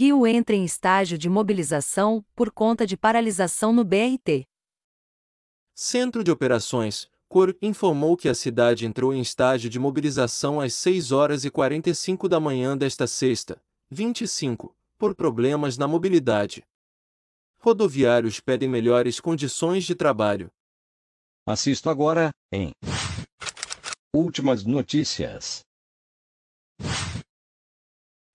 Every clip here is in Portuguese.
Rio entra em estágio de mobilização por conta de paralisação no BRT. Centro de Operações, COR, informou que a cidade entrou em estágio de mobilização às 6 horas e 45 da manhã desta sexta, 25, por problemas na mobilidade. Rodoviários pedem melhores condições de trabalho. Assisto agora, em Últimas notícias.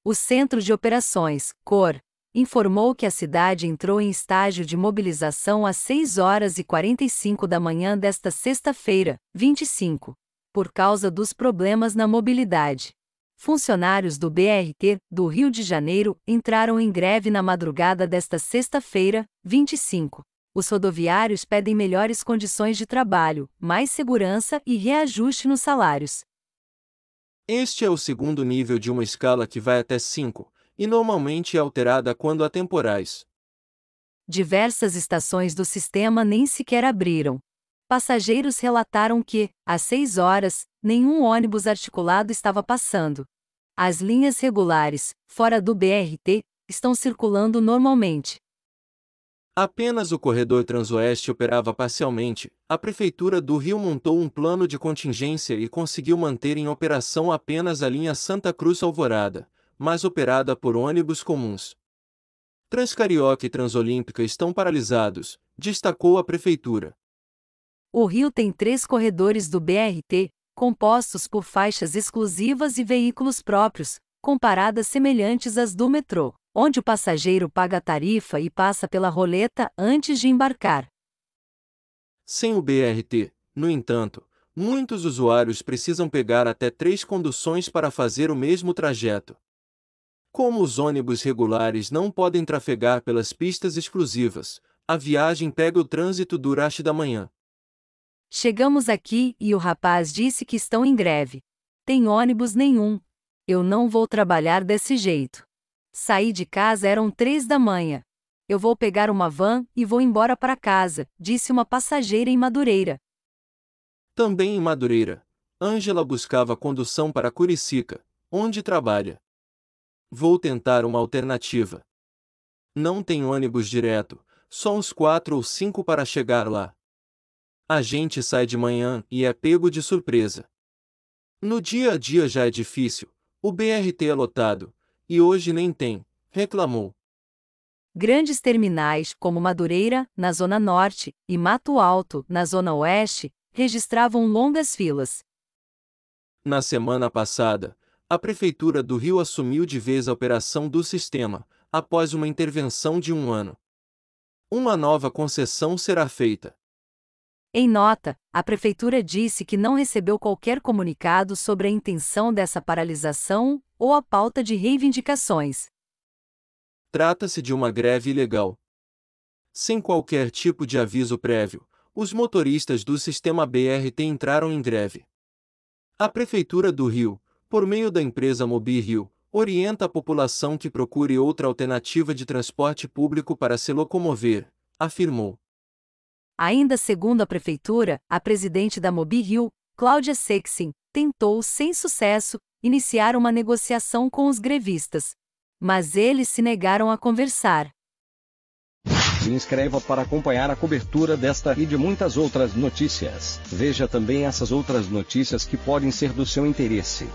O Centro de Operações, COR, informou que a cidade entrou em estágio de mobilização às 6 horas e 45 da manhã desta sexta-feira, 25, por causa dos problemas na mobilidade. Funcionários do BRT do Rio de Janeiro entraram em greve na madrugada desta sexta-feira, 25. Os rodoviários pedem melhores condições de trabalho, mais segurança e reajuste nos salários. Este é o segundo nível de uma escala que vai até 5, e normalmente é alterada quando há temporais. Diversas estações do sistema nem sequer abriram. Passageiros relataram que, às 6 horas, nenhum ônibus articulado estava passando. As linhas regulares, fora do BRT, estão circulando normalmente. Apenas o corredor transoeste operava parcialmente. A prefeitura do Rio montou um plano de contingência e conseguiu manter em operação apenas a linha Santa Cruz Alvorada, mas operada por ônibus comuns. Transcarioca e Transolímpica estão paralisados, destacou a prefeitura. O Rio tem três corredores do BRT, compostos por faixas exclusivas e veículos próprios, comparadas semelhantes às do metrô, onde o passageiro paga a tarifa e passa pela roleta antes de embarcar. Sem o BRT, no entanto, muitos usuários precisam pegar até três conduções para fazer o mesmo trajeto. Como os ônibus regulares não podem trafegar pelas pistas exclusivas, a viagem pega o trânsito durante da manhã. Chegamos aqui e o rapaz disse que estão em greve. Tem ônibus nenhum, eu não vou trabalhar desse jeito. Saí de casa eram três da manhã. Eu vou pegar uma van e vou embora para casa, disse uma passageira em Madureira. Também em Madureira, Ângela buscava condução para Curicica, onde trabalha. Vou tentar uma alternativa. Não tem ônibus direto, só uns quatro ou cinco para chegar lá. A gente sai de manhã e é pego de surpresa. No dia a dia já é difícil, o BRT é lotado, e hoje nem tem, reclamou. Grandes terminais, como Madureira, na Zona Norte, e Mato Alto, na Zona Oeste, registravam longas filas. Na semana passada, a Prefeitura do Rio assumiu de vez a operação do sistema, após uma intervenção de um ano. Uma nova concessão será feita. Em nota, a Prefeitura disse que não recebeu qualquer comunicado sobre a intenção dessa paralisação ou a pauta de reivindicações. Trata-se de uma greve ilegal. Sem qualquer tipo de aviso prévio, os motoristas do sistema BRT entraram em greve. A Prefeitura do Rio, por meio da empresa Mobirio, orienta a população que procure outra alternativa de transporte público para se locomover, afirmou. Ainda segundo a prefeitura, a presidente da Mobi Rio, Cláudia Seixin, tentou, sem sucesso, iniciar uma negociação com os grevistas. Mas eles se negaram a conversar. Se inscreva para acompanhar a cobertura desta e de muitas outras notícias. Veja também essas outras notícias que podem ser do seu interesse.